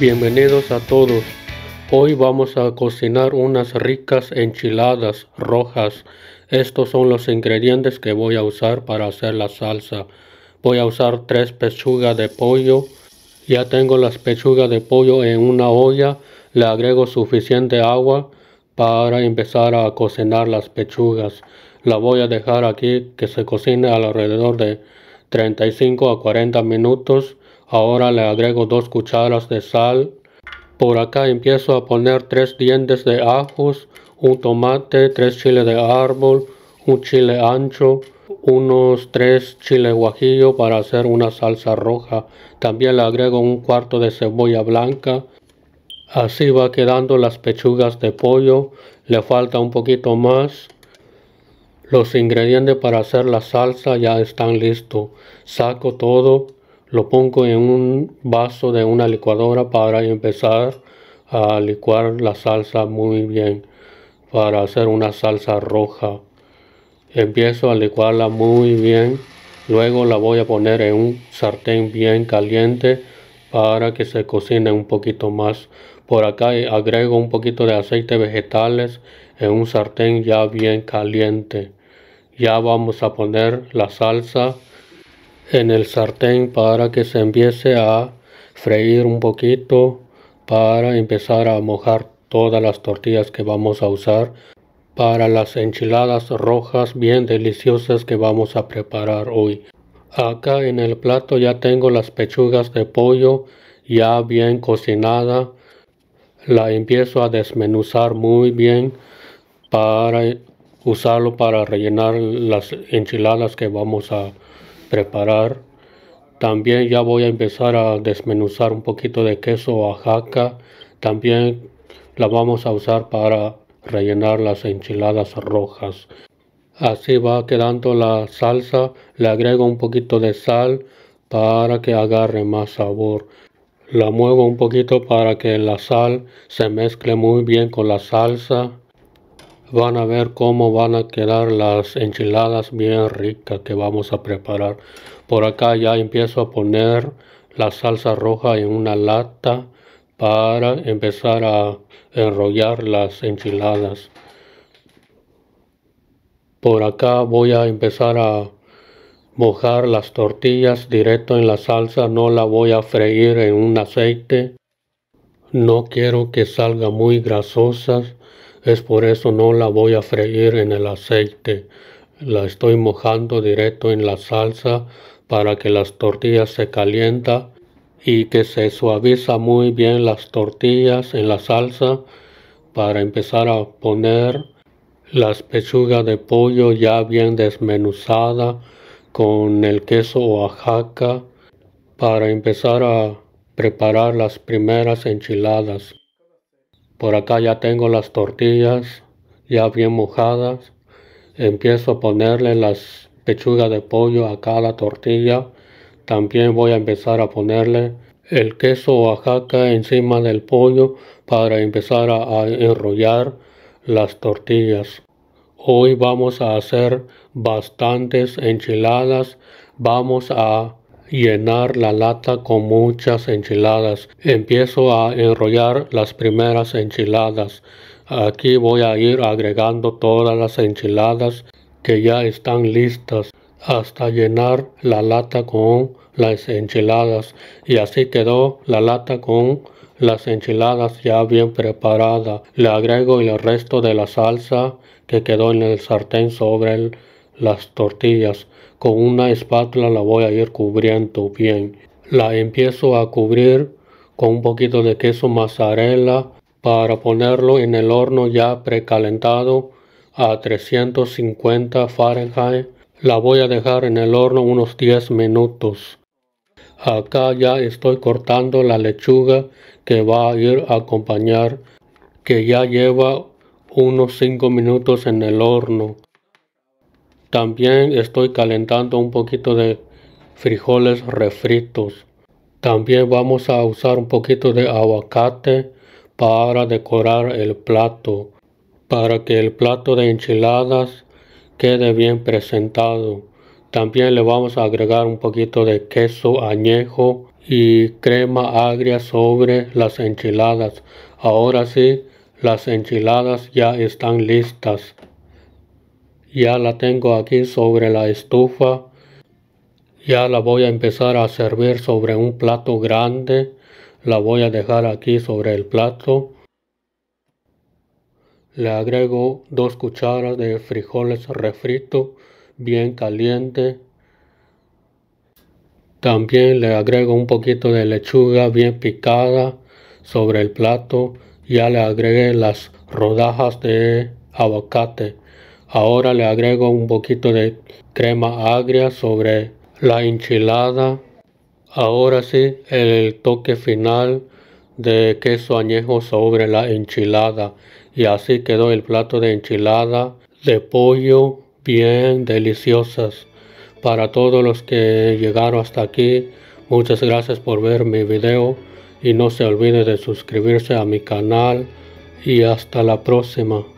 Bienvenidos a todos. Hoy vamos a cocinar unas ricas enchiladas rojas. Estos son los ingredientes que voy a usar para hacer la salsa. Voy a usar tres pechugas de pollo. Ya tengo las pechugas de pollo en una olla. Le agrego suficiente agua para empezar a cocinar las pechugas. La voy a dejar aquí que se cocine alrededor de 35 a 40 minutos Ahora le agrego dos cucharas de sal. Por acá empiezo a poner tres dientes de ajos, un tomate, tres chiles de árbol, un chile ancho, unos tres chiles guajillo para hacer una salsa roja. También le agrego un cuarto de cebolla blanca. Así va quedando las pechugas de pollo. Le falta un poquito más. Los ingredientes para hacer la salsa ya están listos. Saco todo lo pongo en un vaso de una licuadora para empezar a licuar la salsa muy bien para hacer una salsa roja. Empiezo a licuarla muy bien. Luego la voy a poner en un sartén bien caliente para que se cocine un poquito más. Por acá agrego un poquito de aceite vegetales en un sartén ya bien caliente. Ya vamos a poner la salsa en el sartén para que se empiece a freír un poquito para empezar a mojar todas las tortillas que vamos a usar para las enchiladas rojas bien deliciosas que vamos a preparar hoy. Acá en el plato ya tengo las pechugas de pollo ya bien cocinada. La empiezo a desmenuzar muy bien para usarlo para rellenar las enchiladas que vamos a preparar. También ya voy a empezar a desmenuzar un poquito de queso ajaca También la vamos a usar para rellenar las enchiladas rojas. Así va quedando la salsa. Le agrego un poquito de sal para que agarre más sabor. La muevo un poquito para que la sal se mezcle muy bien con la salsa. Van a ver cómo van a quedar las enchiladas bien ricas que vamos a preparar. Por acá ya empiezo a poner la salsa roja en una lata para empezar a enrollar las enchiladas. Por acá voy a empezar a mojar las tortillas directo en la salsa, no la voy a freír en un aceite. No quiero que salga muy grasosas es por eso no la voy a freír en el aceite. La estoy mojando directo en la salsa para que las tortillas se calienta y que se suaviza muy bien las tortillas en la salsa para empezar a poner las pechugas de pollo ya bien desmenuzada con el queso Oaxaca para empezar a preparar las primeras enchiladas. Por acá ya tengo las tortillas ya bien mojadas. Empiezo a ponerle las pechugas de pollo a cada tortilla. También voy a empezar a ponerle el queso Oaxaca encima del pollo para empezar a, a enrollar las tortillas. Hoy vamos a hacer bastantes enchiladas. Vamos a llenar la lata con muchas enchiladas. Empiezo a enrollar las primeras enchiladas. Aquí voy a ir agregando todas las enchiladas que ya están listas hasta llenar la lata con las enchiladas y así quedó la lata con las enchiladas ya bien preparada le agrego el resto de la salsa que quedó en el sartén sobre el las tortillas. Con una espátula la voy a ir cubriendo bien. La empiezo a cubrir con un poquito de queso mozzarella para ponerlo en el horno ya precalentado a 350 Fahrenheit. La voy a dejar en el horno unos 10 minutos. Acá ya estoy cortando la lechuga que va a ir a acompañar, que ya lleva unos 5 minutos en el horno. También estoy calentando un poquito de frijoles refritos. También vamos a usar un poquito de aguacate para decorar el plato. Para que el plato de enchiladas quede bien presentado. También le vamos a agregar un poquito de queso añejo y crema agria sobre las enchiladas. Ahora sí, las enchiladas ya están listas ya la tengo aquí sobre la estufa. Ya la voy a empezar a servir sobre un plato grande. La voy a dejar aquí sobre el plato. Le agrego dos cucharas de frijoles refritos, bien caliente. También le agrego un poquito de lechuga bien picada sobre el plato. Ya le agregué las rodajas de aguacate. Ahora le agrego un poquito de crema agria sobre la enchilada. Ahora sí, el toque final de queso añejo sobre la enchilada. Y así quedó el plato de enchilada de pollo bien deliciosas. Para todos los que llegaron hasta aquí, muchas gracias por ver mi video y no se olvide de suscribirse a mi canal y hasta la próxima.